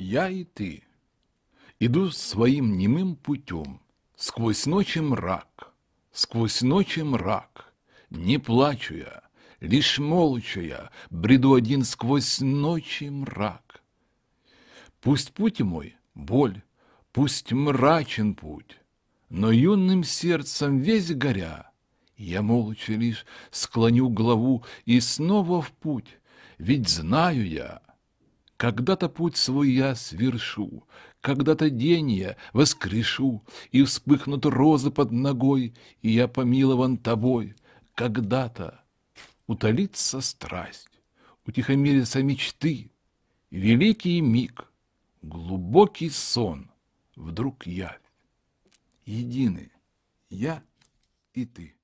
я и ты. Иду своим немым путем, сквозь ночи мрак, сквозь ночи мрак, не плачу я, лишь молча я, бреду один сквозь ночи мрак. Пусть путь мой — боль, пусть мрачен путь, но юным сердцем весь горя, я молча лишь склоню голову и снова в путь, ведь знаю я, когда-то путь свой я свершу, когда-то день я воскрешу, и вспыхнут розы под ногой, и я помилован тобой. Когда-то утолится страсть, утихомирятся мечты, великий миг, глубокий сон, вдруг я Едины я и ты.